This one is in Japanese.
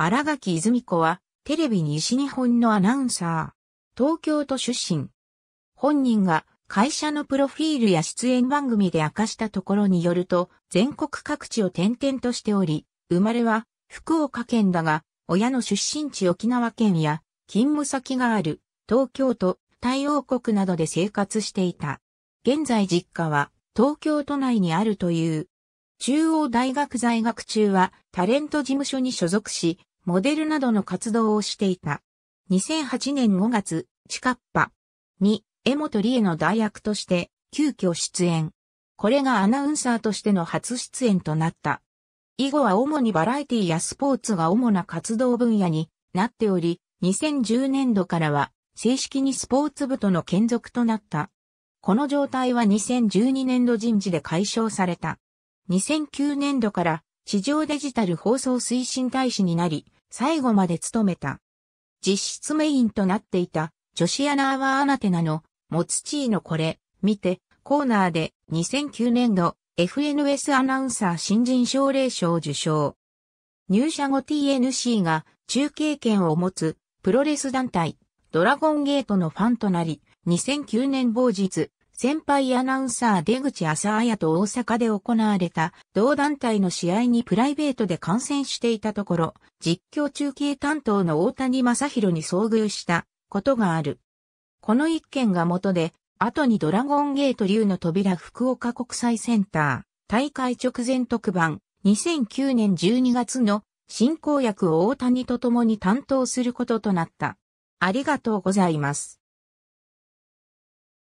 荒垣泉子は、テレビ西日本のアナウンサー、東京都出身。本人が会社のプロフィールや出演番組で明かしたところによると、全国各地を転々としており、生まれは福岡県だが、親の出身地沖縄県や、勤務先がある東京都、太陽国などで生活していた。現在実家は東京都内にあるという。中央大学在学中はタレント事務所に所属し、モデルなどの活動をしていた。2008年5月、チカッパに江本理恵の代役として急遽出演。これがアナウンサーとしての初出演となった。以後は主にバラエティやスポーツが主な活動分野になっており、2010年度からは正式にスポーツ部との兼続となった。この状態は2012年度人事で解消された。2009年度から市場デジタル放送推進大使になり、最後まで務めた。実質メインとなっていた、女子アナーワアナテナの、モツチーのこれ、見て、コーナーで2009年度 FNS アナウンサー新人奨励賞受賞。入社後 TNC が中継権を持つプロレス団体ドラゴンゲートのファンとなり、2009年某日先輩アナウンサー出口朝彩と大阪で行われた同団体の試合にプライベートで観戦していたところ、実況中継担当の大谷正宏に遭遇したことがある。この一件が元で、後にドラゴンゲート竜の扉福岡国際センター大会直前特番2009年12月の進行役を大谷と共に担当することとなった。ありがとうございます。